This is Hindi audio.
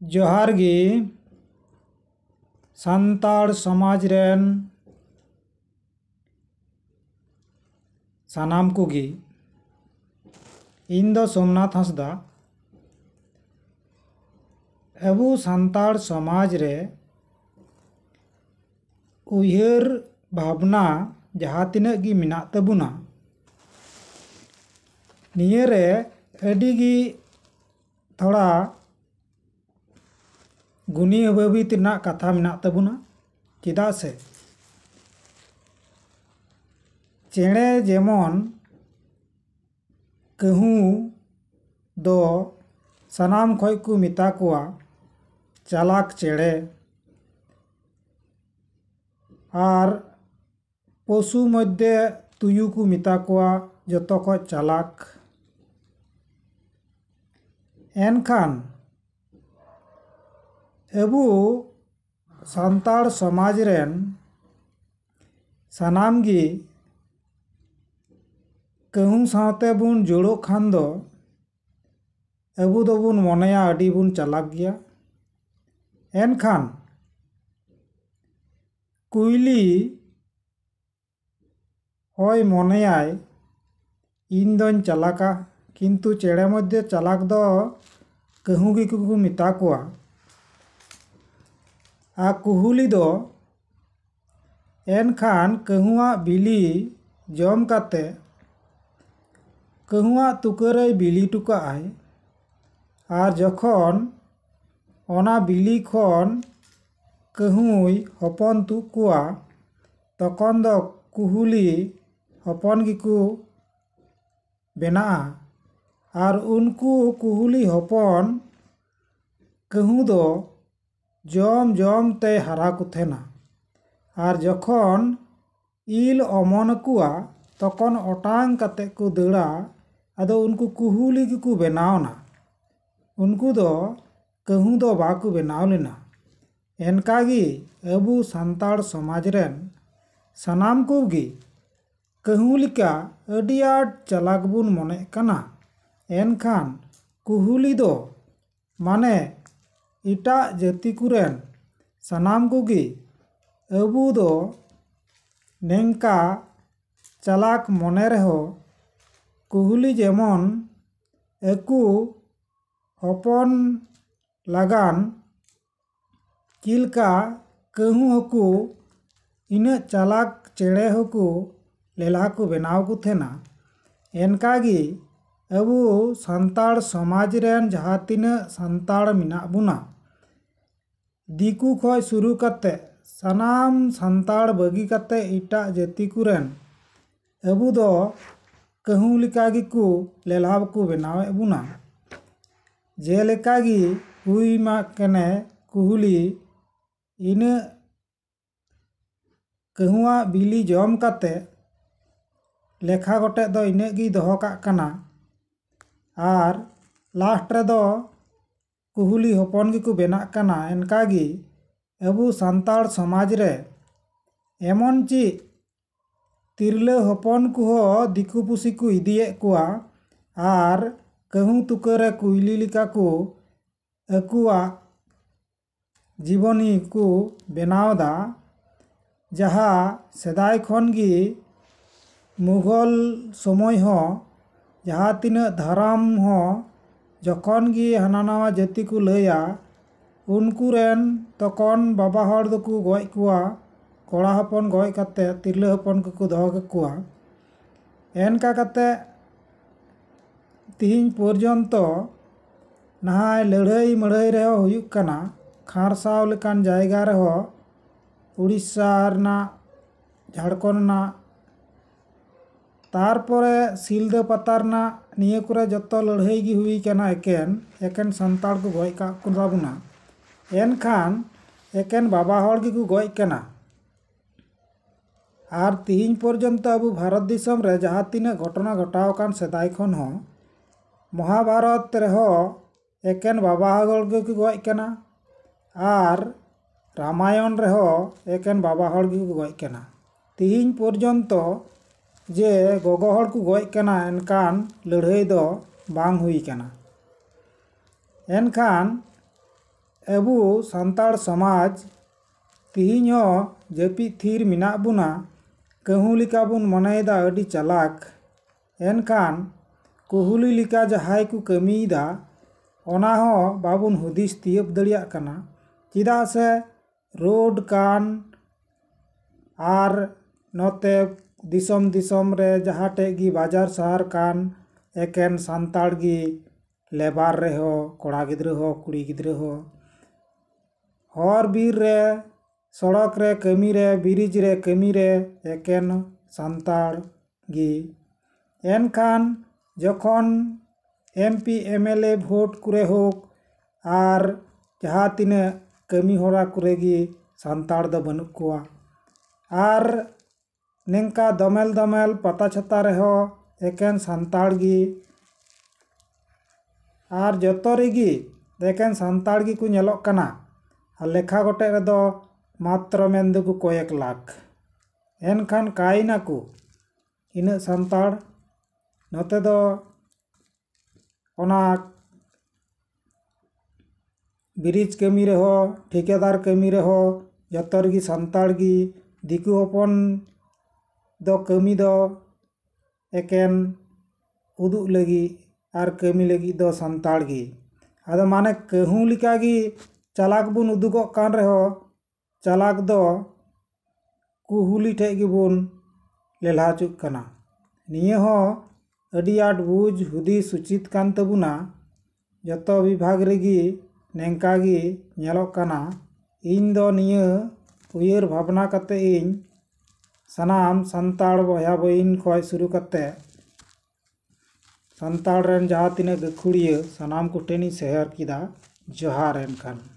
ᱡᱚᱦᱟᱨ ᱜᱮ ᱥᱟᱱᱛᱟᱲ ᱥᱚᱢᱟᱡᱽ ᱨᱮᱱ ᱥᱟᱱᱟᱢ ᱠᱚᱜᱮ ᱤᱧ ᱫᱚ ᱥᱳᱢᱱᱟᱛᱷ ᱦᱟᱸᱥᱫᱟ ᱟᱵᱚ ᱥᱟᱱᱛᱟᱲ ᱥᱚᱢᱟᱡᱽ ᱨᱮ ᱩᱭᱦᱟᱹᱨ ᱵᱷᱟᱵᱽᱱᱟ ᱡᱟᱦᱟᱸ ᱛᱤᱱᱟᱹᱜ ᱜᱮ ᱢᱮᱱᱟᱜ ᱛᱟᱵᱚᱱᱟ ᱱᱤᱭᱟᱹ ᱨᱮ ᱟᱹᱰᱤ ᱜᱮ ᱛᱷᱚᱲᱟ गुणी अभवी कथा मेबना चदा से चेड़े जेमन कहू दो सनाम खोई को मिता को चालाक चेड़े और पशु मध्य तुयु को मिता को जो खालाक एनखान तो ᱟᱵᱚ ᱥᱟᱱᱛᱟᱲ ᱥᱚᱢᱟᱡᱽ ᱨᱮᱱ ᱥᱟᱱᱟᱢ ᱜᱮ ᱠᱟᱹᱦᱩ ᱥᱟᱶᱛᱮ ᱵᱚᱱ ᱡᱩᱲᱩᱜ ᱠᱷᱟᱱ ᱫᱚ ᱟᱵᱚ ᱫᱚᱵᱚᱱ ᱢᱚᱱᱮᱭᱟ ᱟᱹᱰᱤ ᱵᱚᱱ ᱪᱟᱞᱟᱠ ᱜᱮᱭᱟ ᱮᱱᱠᱷᱟᱱ ᱠᱩᱭᱞᱤ ᱦᱚᱭ ᱢᱚᱱᱮᱭᱟᱭ ᱤᱧ ᱫᱚᱧ ᱪᱟᱞᱟᱠᱟ ᱠᱤᱱᱛᱩ ᱪᱮᱬᱮ ᱢᱚᱫᱽᱫᱷᱮ ᱪᱟᱞᱟᱠ ᱫᱚ ᱠᱟᱹᱦᱩ ᱜᱮᱠᱚ ᱢᱮᱛᱟ ᱠᱚᱣᱟ আৰু কুহুলি এনখান কাঁহ বিলি জমাতে কাঁহু তুকে বেলি টকাতাই আৰু যোন বিলিখন কাঁহ তুদক তুহুলীন গনা আৰু কুহুলি কাঁহো जम जम ते हारा को थेना आर जख इल अमन को तक अटांग को दड़ा अद उनको कुहुली को बनावना उनको कहू दो बाकु बनाव लेना एनका अब सानाड़ समाज रेन सनाम को कहुलिका अड़ी आट चलाक बन मन एनखान कुहुली दो माने इटा जाति कुरेन सनाम गुगी अबुदो नेंका चलाक मने रहो कुहली जेमन एकु हपन लगान किलका कहु हकु इना चलाक चेड़े हकु लेला को बनाव को थेना एनकागी ᱟᱵᱚ ᱥᱟᱱᱛᱟᱲ ᱥᱚᱢᱟᱡᱽ ᱨᱮᱱ ᱡᱟᱦᱟᱸ ᱛᱤᱱᱟᱹᱜ ᱥᱟᱱᱛᱟᱲ ᱢᱮᱱᱟᱜ ᱵᱚᱱᱟ ᱫᱤᱠᱩ ᱠᱷᱚᱱ ᱥᱩᱨᱩ ᱠᱟᱛᱮ ᱥᱟᱱᱟᱢ ᱥᱟᱱᱛᱟᱲ ᱵᱟᱹᱜᱤ ᱠᱟᱛᱮ ᱮᱴᱟᱜ ᱡᱟᱹᱛᱤ ᱠᱚᱨᱮᱱ ᱟᱵᱚ ᱫᱚ ᱠᱟᱹᱦᱩ ᱞᱮᱠᱟ ᱜᱮᱠᱚ ᱞᱮᱞᱦᱟ ᱠᱚ ᱵᱮᱱᱟᱣᱮᱫ ᱵᱚᱱᱟ ᱡᱮᱞᱮᱠᱟ ᱜᱮ ᱦᱩᱭ ᱢᱟ ᱠᱟᱱᱮ ᱠᱩᱦᱞᱤ ᱤᱱᱟᱹ ᱠᱟᱹᱦᱩᱣᱟᱜ ᱵᱤᱞᱤ ᱡᱚᱢ ᱠᱟᱛᱮ ᱞᱮᱠᱷᱟ ᱜᱚᱴᱮᱡ ᱫᱚ ᱤᱱᱟᱹᱜ ᱜᱮᱭ ᱫᱚᱦᱚ ᱠᱟᱜ ᱠᱟᱱᱟ ᱟᱨ ᱞᱟᱥᱴ ᱨᱮᱫᱚ ᱠᱩᱦᱞᱤ ᱦᱚᱯᱚᱱ ᱜᱮᱠᱚ ᱵᱮᱱᱟᱜ ᱠᱟᱱᱟ ᱚᱱᱠᱟᱜᱮ ᱟᱵᱚ ᱥᱟᱱᱛᱟᱲ ᱥᱚᱢᱟᱡᱽ ᱨᱮ ᱮᱢᱚᱱ ᱪᱮᱫ ᱛᱤᱨᱞᱟᱹ ᱦᱚᱯᱚᱱ ᱠᱚᱦᱚᱸ ᱫᱤᱠᱩ ᱯᱩᱥᱤ ᱠᱚ ᱤᱫᱤᱭᱮᱫ ᱠᱚᱣᱟ ᱟᱨ ᱠᱟᱹᱦᱩ ᱛᱩᱠᱟᱹᱨᱮ ᱠᱩᱭᱞᱤ ᱞᱮᱠᱟ ᱠᱚ ᱟᱠᱚᱣᱟᱜ ᱡᱤᱵᱚᱱᱤ ᱠᱚ ᱵᱮᱱᱟᱣᱫᱟ ᱡᱟᱦᱟᱸ ᱥᱮᱫᱟᱭ ᱠᱷᱚᱱ ᱜᱮ ᱢᱩᱜᱷᱚᱞ ᱥᱚᱢᱚᱭ ᱦᱚᱸ ᱡᱟᱦᱟᱸ ᱛᱤᱱᱟᱹᱜ ᱫᱷᱟᱨᱟᱢ ᱦᱚᱸ ᱡᱚᱠᱷᱚᱱ ᱜᱮ ᱦᱟᱱᱟ ᱱᱟᱣᱟ ᱡᱟᱹᱛᱤ ᱠᱚ ᱞᱟᱹᱭᱟ ᱩᱱᱠᱩ ᱨᱮᱱ ᱛᱚᱠᱷᱚᱱ ᱵᱟᱵᱟ ᱦᱚᱲ ᱫᱚᱠᱚ ᱜᱚᱡ ᱠᱚᱣᱟ ᱠᱚᱲᱟ ᱦᱚᱯᱚᱱ ᱜᱚᱡ ᱠᱟᱛᱮᱫ ᱛᱤᱨᱞᱟᱹ ᱦᱚᱯᱚᱱ ᱠᱚᱠᱚ ᱫᱚᱦᱚ ᱠᱟᱠᱚᱣᱟ ᱮᱱᱠᱟ ᱠᱟᱛᱮᱫ ᱛᱤᱦᱤᱧ ᱯᱚᱨᱡᱚᱱᱛᱚ ᱱᱟᱦᱟᱭ ᱞᱟᱹᱲᱦᱟᱹᱭ ᱢᱟᱹᱲᱦᱟᱹᱭ ᱨᱮᱦᱚᱸ ᱦᱩᱭᱩᱜ ᱠᱟᱱᱟ ᱠᱷᱟᱨᱥᱟᱣ ᱞᱮᱠᱟᱱ ᱡᱟᱭᱜᱟ ᱨᱮᱦᱚᱸ ᱩᱲᱤᱥᱥᱟ ᱨᱮᱱᱟᱜ ᱡᱷᱟᱲᱠᱷᱚᱸᱰ ᱨᱮᱱᱟᱜ ᱛᱟᱨᱯᱚᱨᱮ ᱥᱤᱞᱫᱟᱹ ᱯᱟᱛᱟ ᱨᱮᱱᱟᱜ ᱱᱤᱭᱟᱹ ᱠᱚᱨᱮ ᱡᱚᱛᱚ ᱞᱟᱹᱲᱦᱟᱹᱭ ᱜᱮ ᱦᱩᱭ ᱠᱟᱱᱟ ᱮᱠᱮᱱ ᱮᱠᱮᱱ ᱥᱟᱱᱛᱟᱲ ᱠᱚ ᱜᱚᱡ ᱠᱟᱜ ᱠᱚ ᱛᱟᱵᱚᱱᱟ ᱮᱱᱠᱷᱟᱱ ᱮᱠᱮᱱ ᱵᱟᱵᱟ ᱦᱚᱲ ᱜᱮᱠᱚ ᱜᱚᱡ ᱠᱟᱱᱟ ᱟᱨ ᱛᱤᱦᱤᱧ ᱯᱚᱨᱡᱚᱱᱛᱚ ᱟᱵᱚ ᱵᱷᱟᱨᱚᱛ ᱫᱤᱥᱚᱢ ᱨᱮ ᱡᱟᱦᱟᱸ ᱛᱤᱱᱟᱹᱜ ᱜᱷᱚᱴᱚᱱᱟ ᱜᱷᱚᱴᱟᱣ ᱟᱠᱟᱱ ᱥᱮᱫᱟᱭ ᱠᱷᱚᱱ ᱦᱚᱸ ᱢᱚᱦᱟᱵᱷᱟᱨᱚᱛ ᱨᱮᱦᱚᱸ ᱮᱠᱮᱱ ᱵᱟᱵᱟ ᱦᱚᱲ ᱜᱮᱠᱚ ᱜᱚᱡ ᱠᱟᱱᱟ ᱟᱨ ᱨᱟᱢᱟᱭᱚᱱ ᱨᱮᱦᱚᱸ ᱮᱠᱮᱱ ᱵᱟᱵᱟ ᱦᱚᱲ ᱜᱮᱠᱚ ᱜᱚᱡ ᱠᱟᱱᱟ ᱛᱤᱦᱤᱧ ᱯᱚᱨᱡᱚᱱᱛᱚ जे गगोर को गजना एनकान लड़ाई एनखान अब सानतार समाज तीन जपी थीर मना बुना कहुलिका बन मनाएगा चालाक एनखान कहुलिका जहाँ को कमीदा बाबन हदीस तीयप दाना चेदा से रोड कान और नोते दिसम दिसम रे जहाँ टेगी बाजार सहर कान एकेन सानताड़गी लेबार रे हो कोड़ा गिद्र हो कुड़ी गिद्र हो हर बीर रे सड़क रे कमी रे ब्रिज रे कमी रे एकेन सानताड़गी एन खान जखन एम पी भोट कुरे होक आर जहाँ तीन कमी होरा कुरेगी सानताड़ दो बनू को आर निंका दमेल दमेल पता छता रहो एकेन सानताड़गी आर जो रेगी एकेन सानताड़गी को नलोक लेखा गोटे रेद मात्र मेन दुकु कैक लाख एनखान कायना को इन सानता ब्रिज कमी रेह ठेकेदार कमी रेह जो रेगी सानताड़गी दिकु हपन कमी दो एकेन उदु लगी आर कमी लगी दो संताल गी अद माने कहूं लिका गी चलाक बुन उदुको कान रहो चलाक दो कुहुली ठे गी बुन लेला चुक कना निये हो अडी आट बुज हुदी सुचित कान तबुना जो तो विभाग रेगी नेंका गी नेलो कना इन दो निये उयर भावना कते इन सनाम संताल बया बहन खय शुरू करते संताल रेन जहाँ तीन गखुड़िया सनाम को टेनी शहर किदा जहार खान